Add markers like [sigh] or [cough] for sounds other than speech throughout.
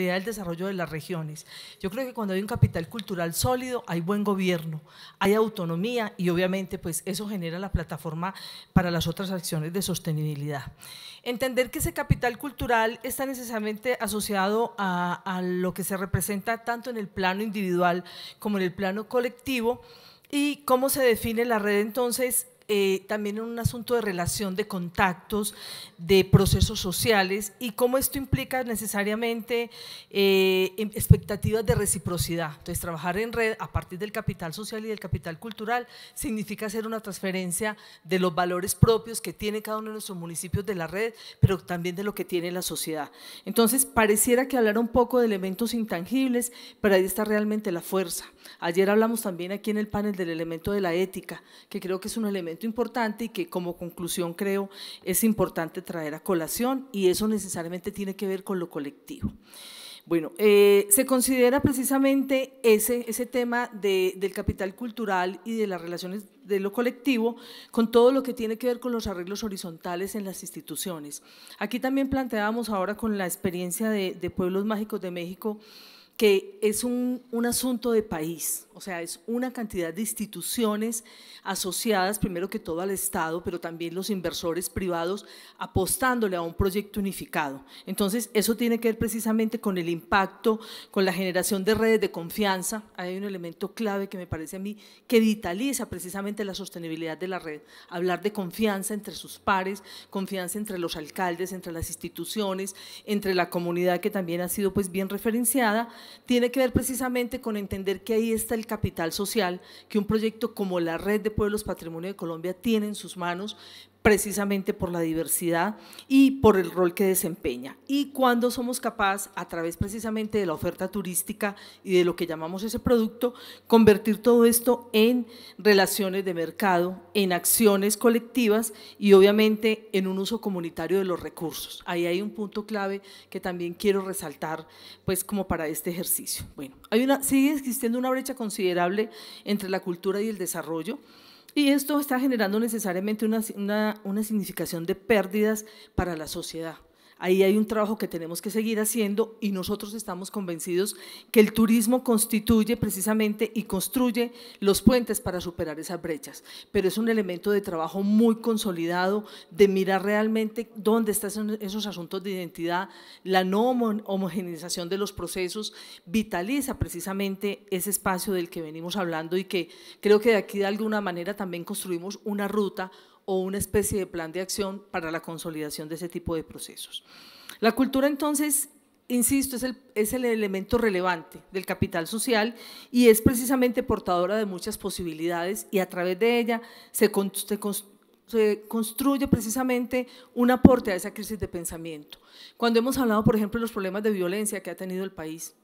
el del desarrollo de las regiones. Yo creo que cuando hay un capital cultural sólido, hay buen gobierno, hay autonomía y obviamente pues eso genera la plataforma para las otras acciones de sostenibilidad. Entender que ese capital cultural está necesariamente asociado a, a lo que se representa tanto en el plano individual como en el plano colectivo y cómo se define la red entonces eh, también en un asunto de relación de contactos, de procesos sociales y cómo esto implica necesariamente eh, em, expectativas de reciprocidad. Entonces, trabajar en red a partir del capital social y del capital cultural significa hacer una transferencia de los valores propios que tiene cada uno de nuestros municipios de la red, pero también de lo que tiene la sociedad. Entonces, pareciera que hablar un poco de elementos intangibles, pero ahí está realmente la fuerza. Ayer hablamos también aquí en el panel del elemento de la ética, que creo que es un elemento importante y que como conclusión creo es importante traer a colación y eso necesariamente tiene que ver con lo colectivo. Bueno, eh, se considera precisamente ese, ese tema del capital cultural y de las relaciones de lo colectivo con todo lo que tiene que ver con los arreglos horizontales en las instituciones. Aquí también planteábamos ahora con la experiencia de Pueblos Mágicos de México que es un, asunto de país, o sea, es una cantidad de instituciones asociadas primero que todo al Estado, pero también los inversores privados apostándole a un proyecto unificado. Entonces, eso tiene que ver precisamente con el impacto, con la generación de redes de confianza. Hay un elemento clave que me parece a mí que vitaliza precisamente la sostenibilidad de la red. Hablar de confianza entre sus pares, confianza entre los alcaldes, entre las instituciones, entre la comunidad que también ha sido pues bien referenciada tiene que ver precisamente con entender que ahí está el capital social que un proyecto como la Red de Pueblos Patrimonio de Colombia tiene en sus manos precisamente por la diversidad y por el rol que desempeña. Y cuando somos capaces, a través precisamente de la oferta turística y de lo que llamamos ese producto, convertir todo esto en relaciones de mercado, en acciones colectivas y obviamente en un uso comunitario de los recursos. Ahí hay un punto clave que también quiero resaltar, pues como para este ejercicio. Bueno, hay una, sigue existiendo una brecha considerable entre la cultura y el desarrollo. Y esto está generando necesariamente una, una significación de pérdidas para la sociedad. Ahí hay un trabajo que tenemos que seguir haciendo y nosotros estamos convencidos que el turismo constituye precisamente y construye los puentes para superar esas brechas, pero es un elemento de trabajo muy consolidado, de mirar realmente dónde están esos asuntos de identidad, la no homogeneización de los procesos vitaliza precisamente ese espacio del que venimos hablando y que creo que de aquí de alguna manera también construimos una ruta, o una especie de plan de acción para la consolidación de ese tipo de procesos. La cultura entonces, insisto, es el, elemento relevante del capital social y es precisamente portadora de muchas posibilidades y a través de ella se, se, se construye precisamente un aporte a esa crisis de pensamiento. Cuando hemos hablado, por ejemplo, de los problemas de violencia que ha tenido el país,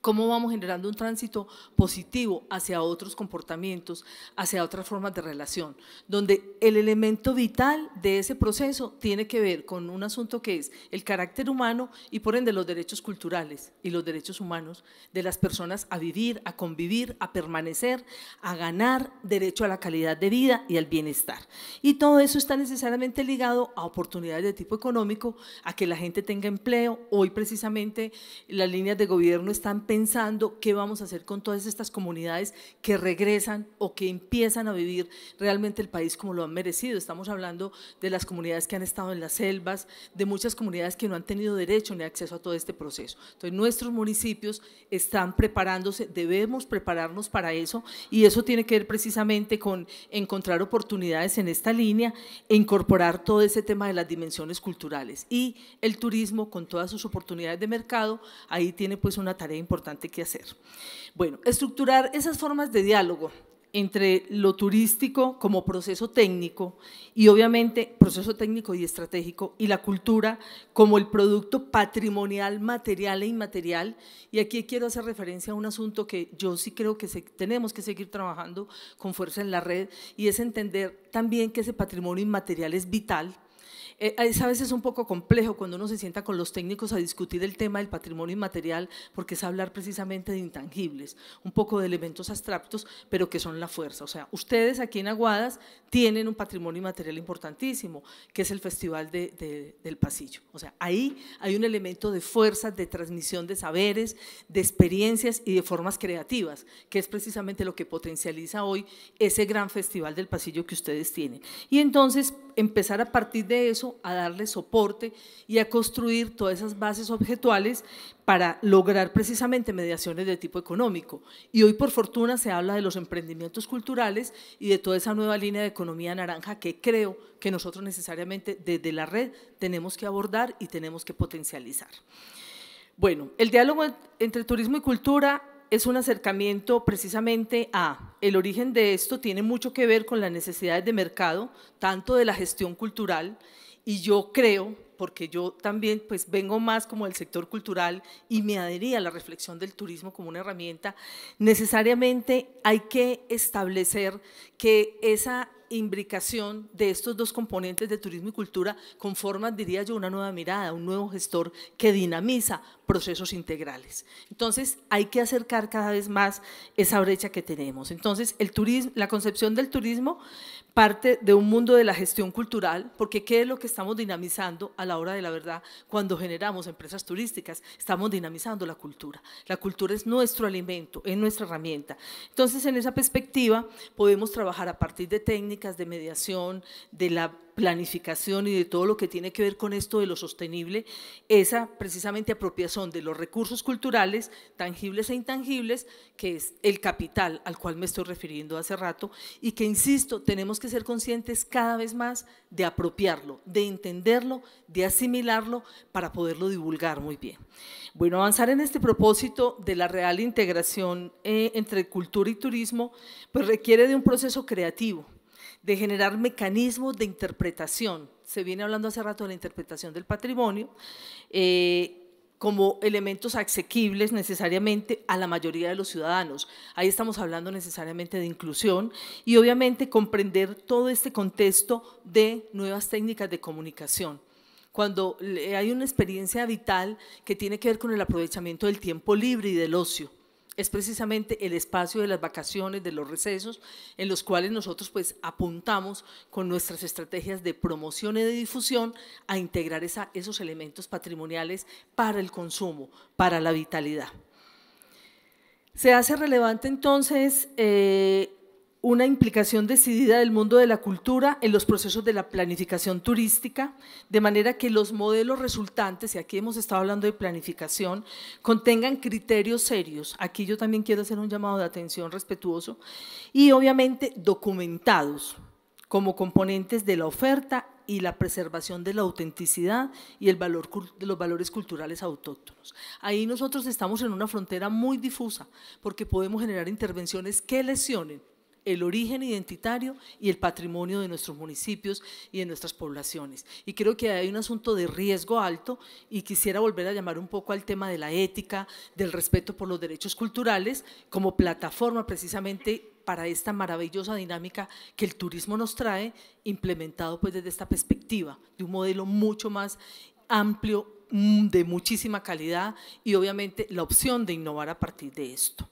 cómo vamos generando un tránsito positivo hacia otros comportamientos, hacia otras formas de relación, donde el elemento vital de ese proceso tiene que ver con un asunto que es el carácter humano y por ende los derechos culturales y los derechos humanos de las personas a vivir, a convivir, a permanecer, a ganar derecho a la calidad de vida y al bienestar. Y todo eso está necesariamente ligado a oportunidades de tipo económico, a que la gente tenga empleo. Hoy precisamente las líneas de gobierno están pensando qué vamos a hacer con todas estas comunidades que regresan o que empiezan a vivir realmente el país como lo han merecido. Estamos hablando de las comunidades que han estado en las selvas, de muchas comunidades que no han tenido derecho ni acceso a todo este proceso. Entonces, nuestros municipios están preparándose, debemos prepararnos para eso y eso tiene que ver precisamente con encontrar oportunidades en esta línea e incorporar todo ese tema de las dimensiones culturales y el turismo con todas sus oportunidades de mercado, ahí tiene pues una tarea importante que hacer. Bueno, estructurar esas formas de diálogo entre lo turístico como proceso técnico y obviamente proceso técnico y estratégico y la cultura como el producto patrimonial, material e inmaterial. Y aquí quiero hacer referencia a un asunto que yo sí creo que tenemos que seguir trabajando con fuerza en la red y es entender también que ese patrimonio inmaterial es vital eh, es a veces es un poco complejo cuando uno se sienta con los técnicos a discutir el tema del patrimonio inmaterial, porque es hablar precisamente de intangibles, un poco de elementos abstractos, pero que son la fuerza. O sea, ustedes aquí en Aguadas tienen un patrimonio inmaterial importantísimo, que es el Festival del Pasillo. O sea, ahí hay un elemento de fuerza, de transmisión de saberes, de experiencias y de formas creativas, que es precisamente lo que potencializa hoy ese gran Festival del Pasillo que ustedes tienen. Y entonces, empezar a partir de eso a darle soporte y a construir todas esas bases objetuales para lograr precisamente mediaciones de tipo económico. Y hoy por fortuna se habla de los emprendimientos culturales y de toda esa nueva línea de economía naranja que creo que nosotros necesariamente desde la red tenemos que abordar y tenemos que potencializar. Bueno, el diálogo entre turismo y cultura es un acercamiento precisamente a, el origen de esto tiene mucho que ver con las necesidades de mercado, tanto de la gestión cultural, y yo creo, porque yo también pues vengo más como del sector cultural y me adhería a la reflexión del turismo como una herramienta, necesariamente hay que establecer que esa imbricación de estos dos componentes de turismo y cultura conforman, diría yo, una nueva mirada, un nuevo gestor que dinamiza procesos integrales. Entonces, hay que acercar cada vez más esa brecha que tenemos. Entonces, el turismo, la concepción del turismo parte de un mundo de la gestión cultural, porque ¿qué es lo que estamos dinamizando a la hora de la verdad cuando generamos empresas turísticas? Estamos dinamizando la cultura. La cultura es nuestro alimento, es nuestra herramienta. Entonces, en esa perspectiva, podemos trabajar a partir de técnicas de mediación, de la planificación y de todo lo que tiene que ver con esto de lo sostenible, esa precisamente apropiación de los recursos culturales, tangibles e intangibles, que es el capital al cual me estoy refiriendo hace rato, y que, insisto, tenemos que ser conscientes cada vez más de apropiarlo, de entenderlo, de asimilarlo para poderlo divulgar muy bien. Bueno, avanzar en este propósito de la real integración eh, entre cultura y turismo, pues requiere de un proceso creativo de generar mecanismos de interpretación. Se viene hablando hace rato de la interpretación del patrimonio. Eh, como elementos asequibles necesariamente a la mayoría de los ciudadanos. Ahí estamos hablando necesariamente de inclusión y obviamente comprender todo este contexto de nuevas técnicas de comunicación cuando hay una experiencia vital que tiene que ver con el aprovechamiento del tiempo libre y del ocio es precisamente el espacio de las vacaciones, de los recesos, en los cuales nosotros pues apuntamos con nuestras estrategias de promoción y de difusión a integrar esos elementos patrimoniales para el consumo, para la vitalidad. Se hace relevante entonces eh, una implicación decidida del mundo de la cultura en los procesos de la planificación turística, de manera que los modelos resultantes, y aquí hemos estado hablando de planificación, contengan criterios serios. Aquí yo también quiero hacer un llamado de atención respetuoso y obviamente documentados como componentes de la oferta y la preservación de la autenticidad y el valor de los valores culturales autóctonos. Ahí nosotros estamos en una frontera muy difusa porque podemos generar intervenciones que lesionen el origen identitario y el patrimonio de nuestros municipios y de nuestras poblaciones. Y creo que hay un asunto de riesgo alto y quisiera volver a llamar un poco al tema de la ética, del respeto por los derechos culturales, como plataforma precisamente para esta maravillosa dinámica que el turismo nos trae, implementado pues desde esta perspectiva, de un modelo mucho más amplio, mm, de muchísima calidad y obviamente la opción de innovar a partir de esto.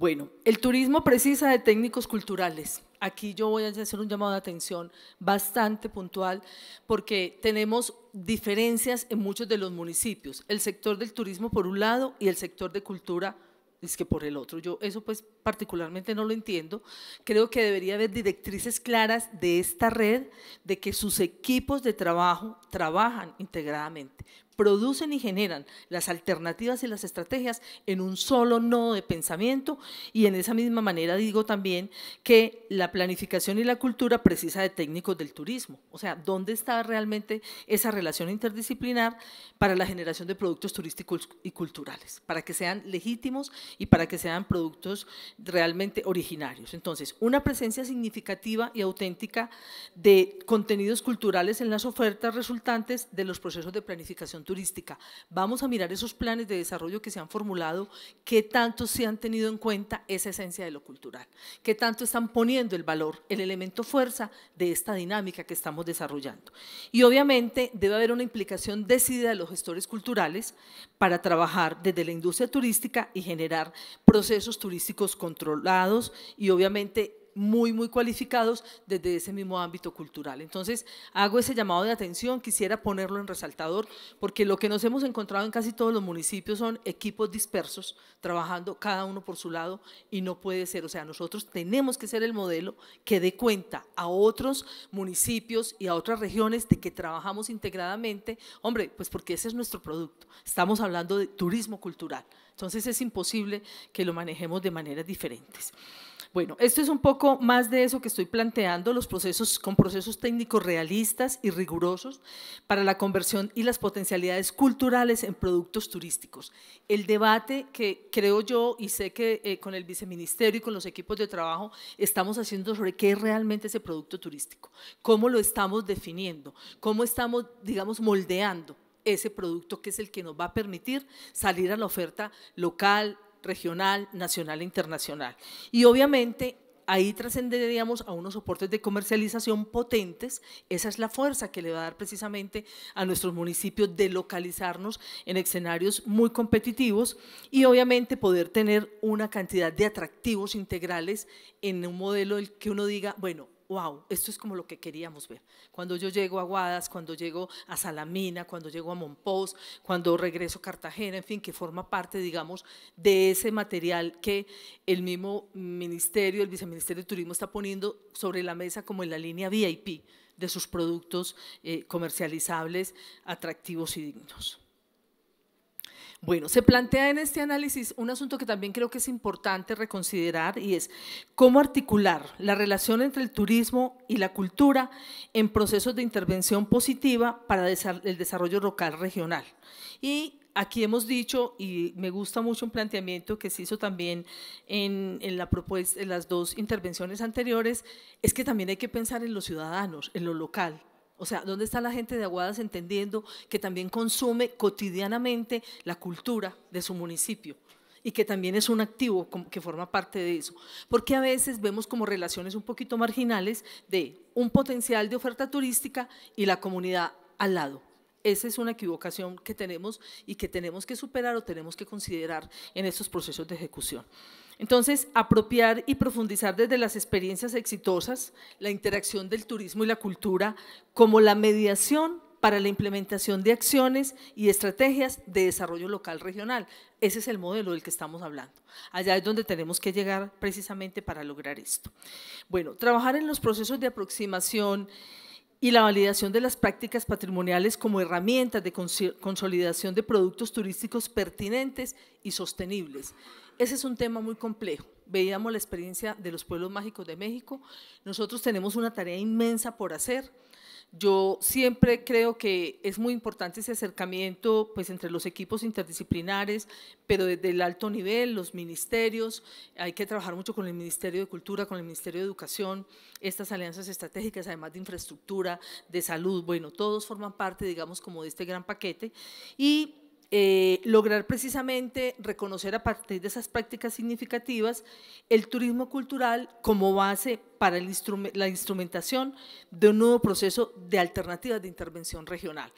Bueno, el turismo precisa de técnicos culturales. Aquí yo voy a hacer un llamado de atención bastante puntual porque tenemos diferencias en muchos de los municipios. El sector del turismo por un lado y el sector de cultura es que por el otro. Yo eso pues particularmente no lo entiendo. Creo que debería haber directrices claras de esta red, de que sus equipos de trabajo trabajan integradamente, producen y generan las alternativas y las estrategias en un solo nodo de pensamiento y en esa misma manera digo también que la planificación y la cultura precisa de técnicos del turismo, o sea, ¿dónde está realmente esa relación interdisciplinar para la generación de productos turísticos y culturales, para que sean legítimos y para que sean productos realmente originarios? Entonces, una presencia significativa y auténtica de contenidos culturales en las ofertas resultantes de los procesos de planificación turística turística. Vamos a mirar esos planes de desarrollo que se han formulado, qué tanto se han tenido en cuenta esa esencia de lo cultural, qué tanto están poniendo el valor, el elemento fuerza de esta dinámica que estamos desarrollando. Y obviamente debe haber una implicación decidida de los gestores culturales para trabajar desde la industria turística y generar procesos turísticos controlados y obviamente muy, muy cualificados desde ese mismo ámbito cultural. Entonces, hago ese llamado de atención, quisiera ponerlo en resaltador, porque lo que nos hemos encontrado en casi todos los municipios son equipos dispersos, trabajando cada uno por su lado, y no puede ser. O sea, nosotros tenemos que ser el modelo que dé cuenta a otros municipios y a otras regiones de que trabajamos integradamente. Hombre, pues porque ese es nuestro producto. Estamos hablando de turismo cultural. Entonces es imposible que lo manejemos de maneras diferentes. Bueno, esto es un poco más de eso que estoy planteando, los procesos con procesos técnicos realistas y rigurosos para la conversión y las potencialidades culturales en productos turísticos. El debate que creo yo y sé que eh, con el viceministerio y con los equipos de trabajo estamos haciendo sobre qué es realmente ese producto turístico, cómo lo estamos definiendo, cómo estamos, digamos, moldeando ese producto que es el que nos va a permitir salir a la oferta local, regional, nacional e internacional. Y obviamente ahí trascenderíamos a unos soportes de comercialización potentes. Esa es la fuerza que le va a dar precisamente a nuestros municipios de localizarnos en escenarios muy competitivos y obviamente poder tener una cantidad de atractivos integrales en un modelo el que uno diga, bueno, wow, esto es como lo que queríamos ver. Cuando yo llego a Guadas, cuando llego a Salamina, cuando llego a Monpós, cuando regreso a Cartagena, en fin, que forma parte, digamos, de ese material que el mismo ministerio, el viceministerio de Turismo está poniendo sobre la mesa como en la línea VIP de sus productos eh, comercializables, atractivos y dignos. Bueno, se plantea en este análisis un asunto que también creo que es importante reconsiderar y es cómo articular la relación entre el turismo y la cultura en procesos de intervención positiva para el desarrollo local regional. Y aquí hemos dicho, y me gusta mucho un planteamiento que se hizo también en, la propuesta, en las dos intervenciones anteriores, es que también hay que pensar en los ciudadanos, en lo local, o sea, ¿dónde está la gente de Aguadas entendiendo que también consume cotidianamente la cultura de su municipio? y que también es un activo que forma parte de eso. Porque a veces vemos como relaciones un poquito marginales de un potencial de oferta turística y la comunidad al lado. Esa es una equivocación que tenemos y que tenemos que superar o tenemos que considerar en estos procesos de ejecución. Entonces, apropiar y profundizar desde las experiencias exitosas la interacción del turismo y la cultura como la mediación para la implementación de acciones y estrategias de desarrollo local regional. Ese es el modelo del que estamos hablando. Allá es donde tenemos que llegar precisamente para lograr esto. Bueno, trabajar en los procesos de aproximación y la validación de las prácticas patrimoniales como herramientas de consolidación de productos turísticos pertinentes y sostenibles ese es un tema muy complejo. Veíamos la experiencia de los pueblos mágicos de México. Nosotros tenemos una tarea inmensa por hacer. Yo siempre creo que es muy importante ese acercamiento pues, entre los equipos interdisciplinares, pero desde el alto nivel, los ministerios, hay que trabajar mucho con el Ministerio de Cultura, con el Ministerio de Educación, estas alianzas estratégicas, además de infraestructura, de salud, bueno, todos forman parte, digamos, como de este gran paquete. Y eh, lograr precisamente reconocer a partir de esas prácticas significativas el turismo cultural como base para la instrumentación de un nuevo proceso de alternativas de intervención regional.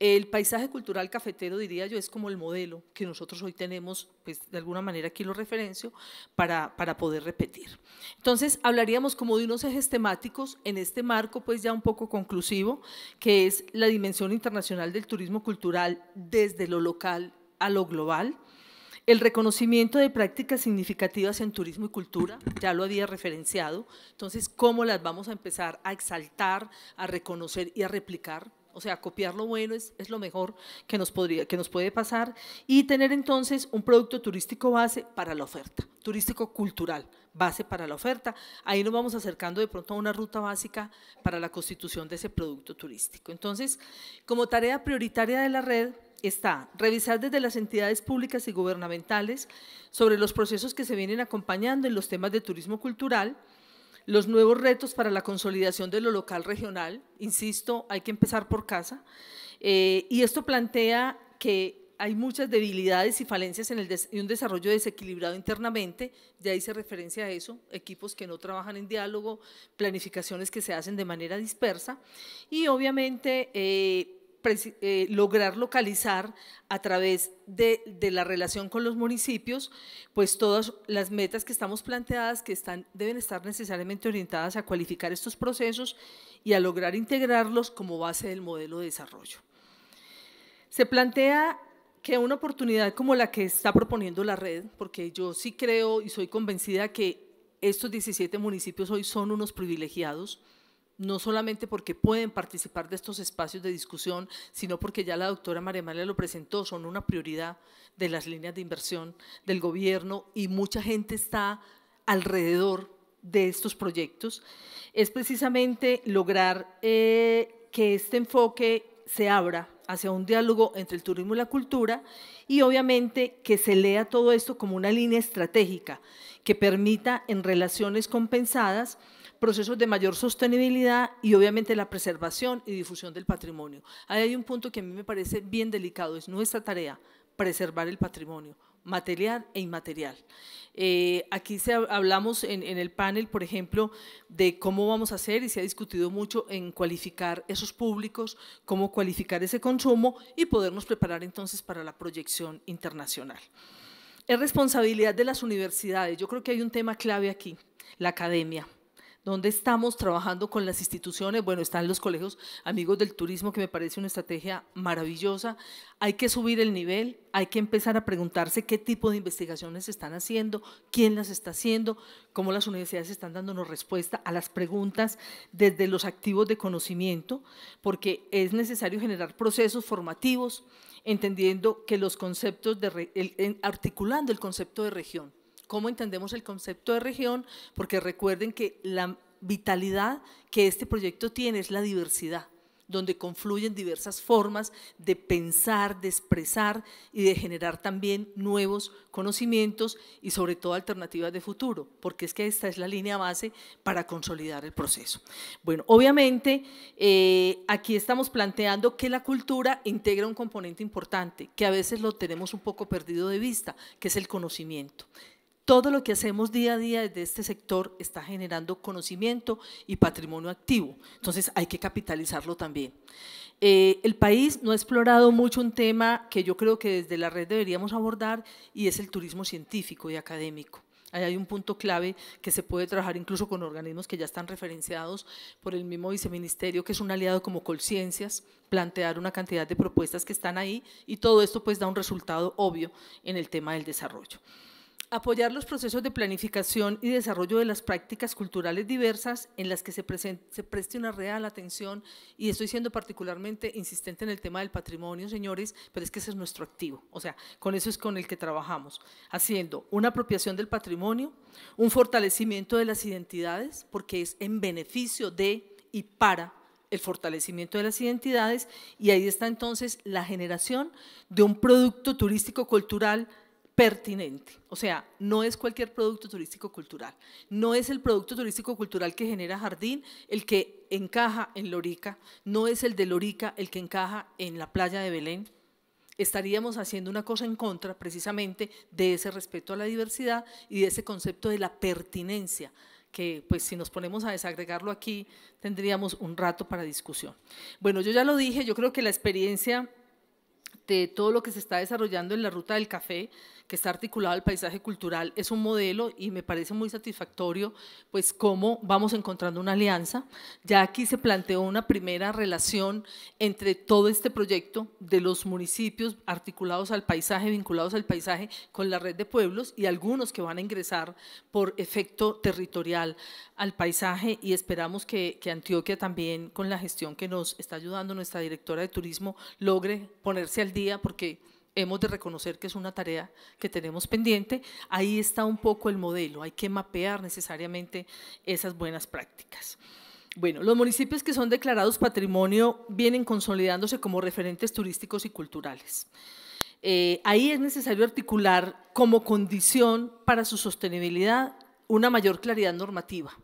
El paisaje cultural cafetero, diría yo, es como el modelo que nosotros hoy tenemos, pues de alguna manera aquí lo referencio, para, para poder repetir. Entonces, hablaríamos como de unos ejes temáticos en este marco, pues ya un poco conclusivo, que es la dimensión internacional del turismo cultural desde lo local a lo global, el reconocimiento de prácticas significativas en turismo y cultura, ya lo había referenciado, entonces, ¿cómo las vamos a empezar a exaltar, a reconocer y a replicar? O sea, copiar lo bueno es, lo mejor que nos, podría, que nos puede pasar y tener entonces un producto turístico base para la oferta, turístico cultural base para la oferta. Ahí nos vamos acercando de pronto a una ruta básica para la constitución de ese producto turístico. Entonces, como tarea prioritaria de la red, está revisar desde las entidades públicas y gubernamentales sobre los procesos que se vienen acompañando en los temas de turismo cultural, los nuevos retos para la consolidación de lo local regional, insisto, hay que empezar por casa, eh, y esto plantea que hay muchas debilidades y falencias en el un desarrollo desequilibrado internamente, ya hice referencia a eso, equipos que no trabajan en diálogo, planificaciones que se hacen de manera dispersa, y obviamente… Eh, eh, lograr localizar a través de, la relación con los municipios, pues todas las metas que estamos planteadas que deben estar necesariamente orientadas a cualificar estos procesos y a lograr integrarlos como base del modelo de desarrollo. Se plantea que una oportunidad como la que está proponiendo la red, porque yo sí creo y soy convencida que estos 17 municipios hoy son unos privilegiados, no solamente porque pueden participar de estos espacios de discusión, sino porque ya la doctora María María lo presentó, son una prioridad de las líneas de inversión del gobierno y mucha gente está alrededor de estos proyectos, es precisamente lograr eh, que este enfoque se abra hacia un diálogo entre el turismo y la cultura y obviamente que se lea todo esto como una línea estratégica que permita en relaciones compensadas procesos de mayor sostenibilidad y obviamente la preservación y difusión del patrimonio. Ahí hay un punto que a mí me parece bien delicado, es nuestra tarea preservar el patrimonio material e inmaterial. Eh, aquí se, hablamos en, en, el panel, por ejemplo, de cómo vamos a hacer y se ha discutido mucho en cualificar esos públicos, cómo cualificar ese consumo y podernos preparar entonces para la proyección internacional. Es responsabilidad de las universidades. Yo creo que hay un tema clave aquí, la academia donde estamos trabajando con las instituciones? Bueno, están los colegios amigos del turismo, que me parece una estrategia maravillosa. Hay que subir el nivel, hay que empezar a preguntarse qué tipo de investigaciones se están haciendo, quién las está haciendo, cómo las universidades están dándonos respuesta a las preguntas desde los activos de conocimiento, porque es necesario generar procesos formativos, entendiendo que los conceptos de, articulando el concepto de región cómo entendemos el concepto de región, porque recuerden que la vitalidad que este proyecto tiene es la diversidad donde confluyen diversas formas de pensar, de expresar y de generar también nuevos conocimientos y sobre todo alternativas de futuro, porque es que esta es la línea base para consolidar el proceso. Bueno, obviamente eh, aquí estamos planteando que la cultura integra un componente importante, que a veces lo tenemos un poco perdido de vista, que es el conocimiento. Todo lo que hacemos día a día desde este sector está generando conocimiento y patrimonio activo, entonces hay que capitalizarlo también. Eh, el país no ha explorado mucho un tema que yo creo que desde la red deberíamos abordar y es el turismo científico y académico. Ahí hay un punto clave que se puede trabajar incluso con organismos que ya están referenciados por el mismo viceministerio, que es un aliado como Colciencias, plantear una cantidad de propuestas que están ahí y todo esto pues da un resultado obvio en el tema del desarrollo. Apoyar los procesos de planificación y desarrollo de las prácticas culturales diversas en las que se, se, preste una real atención, y estoy siendo particularmente insistente en el tema del patrimonio, señores, pero es que ese es nuestro activo, o sea, con eso es con el que trabajamos, haciendo una apropiación del patrimonio, un fortalecimiento de las identidades, porque es en beneficio de y para el fortalecimiento de las identidades, y ahí está entonces la generación de un producto turístico cultural, pertinente. O sea, no es cualquier producto turístico cultural. No es el producto turístico cultural que genera Jardín el que encaja en Lorica. No es el de Lorica el que encaja en la playa de Belén. Estaríamos haciendo una cosa en contra precisamente de ese respeto a la diversidad y de ese concepto de la pertinencia que pues si nos ponemos a desagregarlo aquí tendríamos un rato para discusión. Bueno, yo ya lo dije, yo creo que la experiencia de todo lo que se está desarrollando en la ruta del café, que está articulado al paisaje cultural es un modelo y me parece muy satisfactorio pues cómo vamos encontrando una alianza. Ya aquí se planteó una primera relación entre todo este proyecto de los municipios articulados al paisaje, vinculados al paisaje con la red de pueblos y algunos que van a ingresar por efecto territorial al paisaje y esperamos que, que Antioquia también con la gestión que nos está ayudando nuestra directora de turismo logre ponerse al día porque hemos de reconocer que es una tarea que tenemos pendiente, ahí está un poco el modelo, hay que mapear necesariamente esas buenas prácticas. Bueno, los municipios que son declarados patrimonio vienen consolidándose como referentes turísticos y culturales. Eh, ahí es necesario articular como condición para su sostenibilidad una mayor claridad normativa.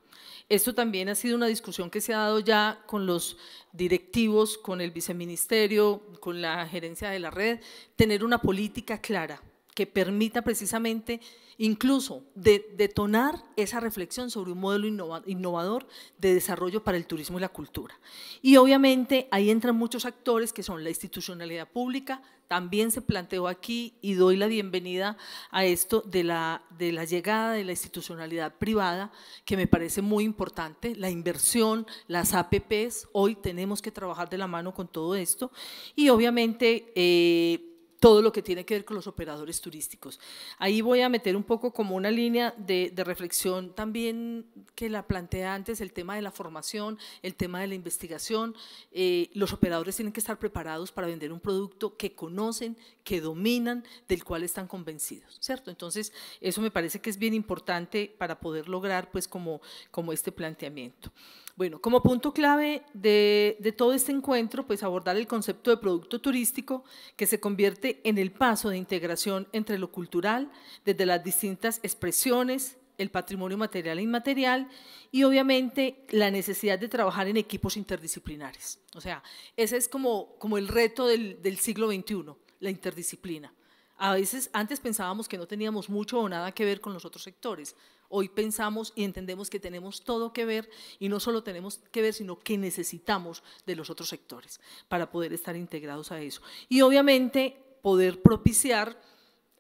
Esto también ha sido una discusión que se ha dado ya con los directivos, con el viceministerio, con la gerencia de la red, tener una política clara, que permita precisamente incluso detonar esa reflexión sobre un modelo innovador de desarrollo para el turismo y la cultura. Y obviamente ahí entran muchos actores que son la institucionalidad pública, también se planteó aquí y doy la bienvenida a esto de la, de la llegada de la institucionalidad privada, que me parece muy importante, la inversión, las APPs, hoy tenemos que trabajar de la mano con todo esto y obviamente... Eh, todo lo que tiene que ver con los operadores turísticos. Ahí voy a meter un poco como una línea de, reflexión también que la planteé antes, el tema de la formación, el tema de la investigación. Eh, los operadores tienen que estar preparados para vender un producto que conocen, que dominan, del cual están convencidos, ¿cierto? Entonces, eso me parece que es bien importante para poder lograr pues como, como este planteamiento. Bueno, como punto clave de, todo este encuentro, pues abordar el concepto de producto turístico que se convierte en el paso de integración entre lo cultural, desde las distintas expresiones, el patrimonio material e inmaterial y obviamente la necesidad de trabajar en equipos interdisciplinares. O sea, ese es como, el reto del siglo XXI, la interdisciplina. A veces antes pensábamos que no teníamos mucho o nada que ver con los otros sectores, Hoy pensamos y entendemos que tenemos todo que ver y no solo tenemos que ver, sino que necesitamos de los otros sectores para poder estar integrados a eso. Y obviamente poder propiciar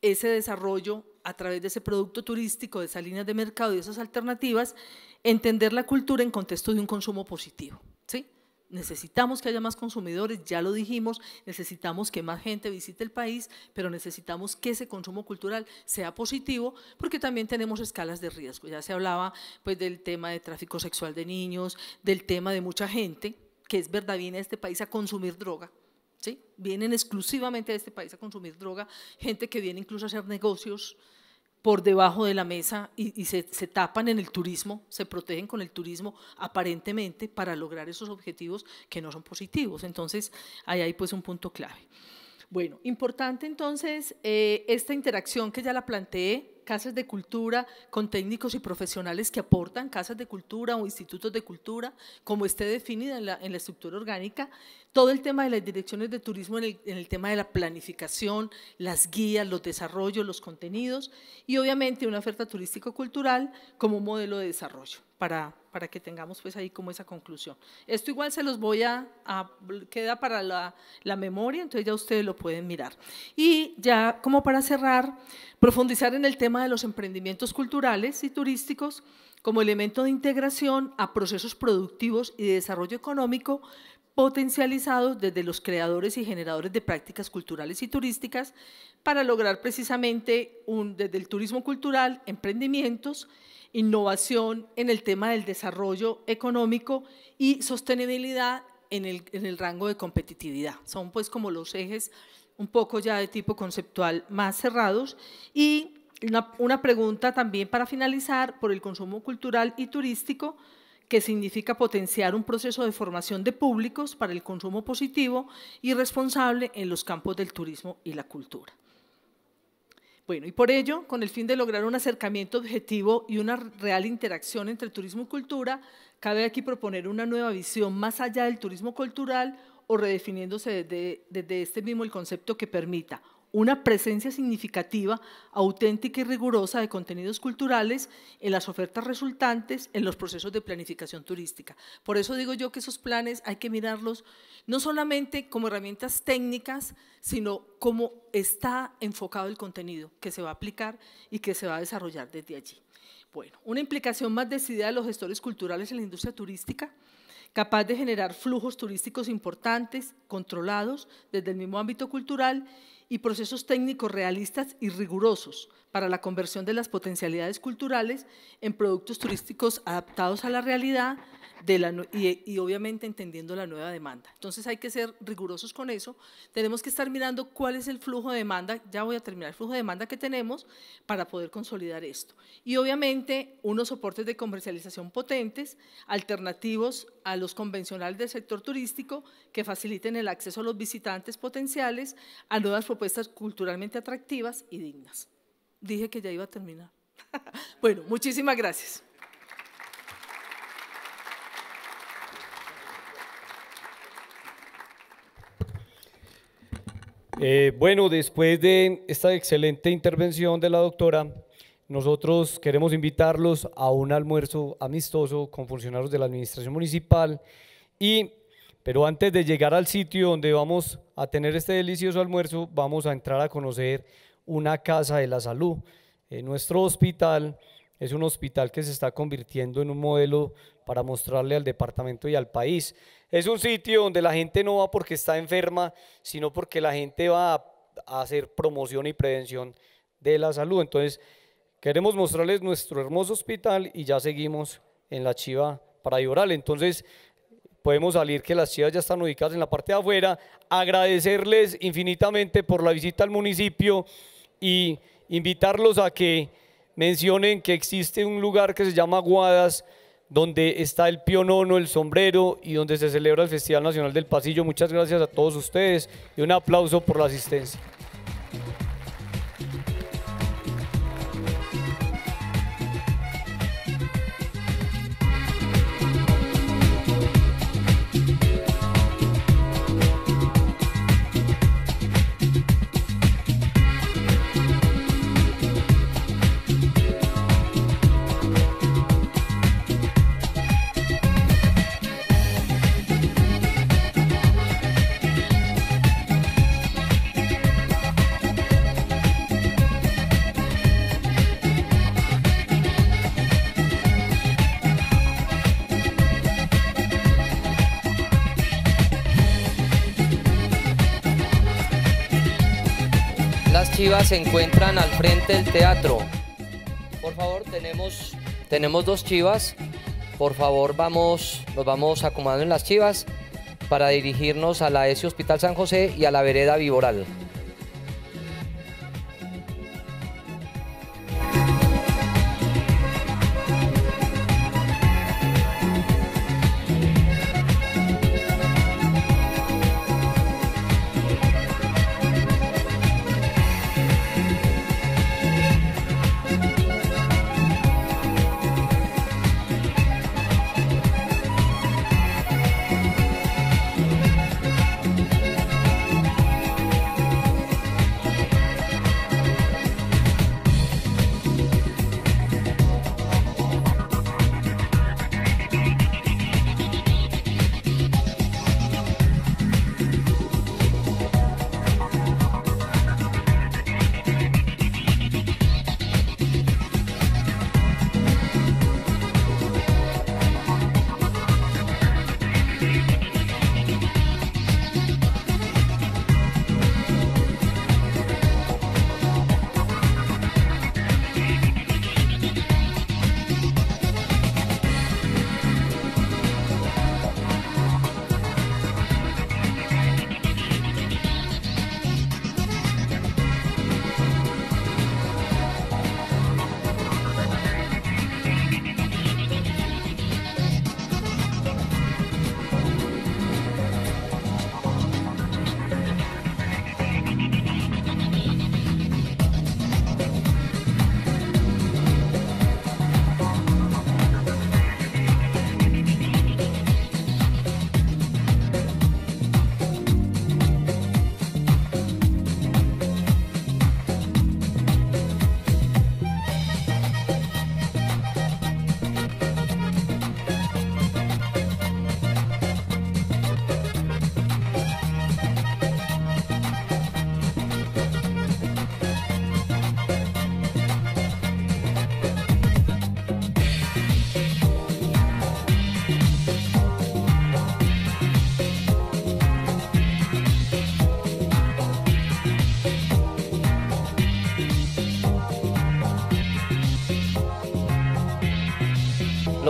ese desarrollo a través de ese producto turístico, de esas líneas de mercado y de esas alternativas, entender la cultura en contexto de un consumo positivo. Necesitamos que haya más consumidores, ya lo dijimos, necesitamos que más gente visite el país, pero necesitamos que ese consumo cultural sea positivo, porque también tenemos escalas de riesgo. Ya se hablaba pues, del tema de tráfico sexual de niños, del tema de mucha gente, que es verdad, viene a este país a consumir droga, ¿sí? vienen exclusivamente a este país a consumir droga, gente que viene incluso a hacer negocios, por debajo de la mesa y, se, tapan en el turismo, se protegen con el turismo aparentemente para lograr esos objetivos que no son positivos. Entonces, ahí hay pues un punto clave. Bueno, importante entonces eh, esta interacción que ya la planteé, casas de cultura con técnicos y profesionales que aportan casas de cultura o institutos de cultura, como esté definida en la, estructura orgánica, todo el tema de las direcciones de turismo en el, tema de la planificación, las guías, los desarrollos, los contenidos y obviamente una oferta turístico-cultural como modelo de desarrollo para, para que tengamos pues ahí como esa conclusión. Esto igual se los voy a, a queda para la, la, memoria, entonces ya ustedes lo pueden mirar. Y ya como para cerrar, profundizar en el tema de los emprendimientos culturales y turísticos como elemento de integración a procesos productivos y de desarrollo económico, potencializados desde los creadores y generadores de prácticas culturales y turísticas para lograr precisamente desde el turismo cultural, emprendimientos, innovación en el tema del desarrollo económico y sostenibilidad en el, rango de competitividad. Son pues como los ejes un poco ya de tipo conceptual más cerrados y una pregunta también para finalizar por el consumo cultural y turístico, que significa potenciar un proceso de formación de públicos para el consumo positivo y responsable en los campos del turismo y la cultura. Bueno, y por ello, con el fin de lograr un acercamiento objetivo y una real interacción entre turismo y cultura, cabe aquí proponer una nueva visión más allá del turismo cultural o redefiniéndose desde, este mismo el concepto que permita una presencia significativa, auténtica y rigurosa de contenidos culturales en las ofertas resultantes, en los procesos de planificación turística. Por eso digo yo que esos planes hay que mirarlos no solamente como herramientas técnicas, sino como está enfocado el contenido que se va a aplicar y que se va a desarrollar desde allí. Bueno, una implicación más decidida de los gestores culturales en la industria turística capaz de generar flujos turísticos importantes, controlados desde el mismo ámbito cultural y procesos técnicos realistas y rigurosos para la conversión de las potencialidades culturales en productos turísticos adaptados a la realidad de la, y, obviamente entendiendo la nueva demanda. Entonces hay que ser rigurosos con eso. Tenemos que estar mirando cuál es el flujo de demanda, ya voy a terminar, el flujo de demanda que tenemos para poder consolidar esto. Y obviamente unos soportes de comercialización potentes, alternativos a los convencionales del sector turístico que faciliten el acceso a los visitantes potenciales, a nuevas propuestas culturalmente atractivas y dignas. Dije que ya iba a terminar. [laughs] bueno, muchísimas gracias. Eh, bueno, después de esta excelente intervención de la doctora, nosotros queremos invitarlos a un almuerzo amistoso con funcionarios de la Administración Municipal y pero antes de llegar al sitio donde vamos a tener este delicioso almuerzo, vamos a entrar a conocer una casa de la salud. Eh, nuestro hospital es un hospital que se está convirtiendo en un modelo para mostrarle al departamento y al país. Es un sitio donde la gente no va porque está enferma, sino porque la gente va a, hacer promoción y prevención de la salud. Entonces, queremos mostrarles nuestro hermoso hospital y ya seguimos en la chiva para llorar. Entonces, podemos salir, que las chivas ya están ubicadas en la parte de afuera. Agradecerles infinitamente por la visita al municipio y invitarlos a que mencionen que existe un lugar que se llama Guadas, donde está el pionono, el sombrero y donde se celebra el Festival Nacional del Pasillo. Muchas gracias a todos ustedes y un aplauso por la asistencia. Chivas se encuentran al frente del teatro. Por favor, tenemos, tenemos dos Chivas. Por favor, vamos, nos vamos acomodando en las Chivas para dirigirnos a la S Hospital San José y a la vereda Viboral.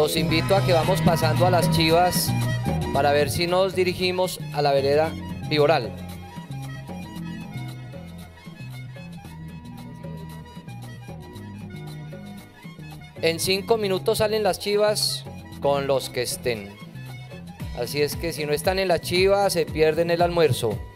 los invito a que vamos pasando a las chivas para ver si nos dirigimos a la vereda Viboral. En cinco minutos salen las chivas con los que estén. Así es que si no están en las chivas se pierden el almuerzo.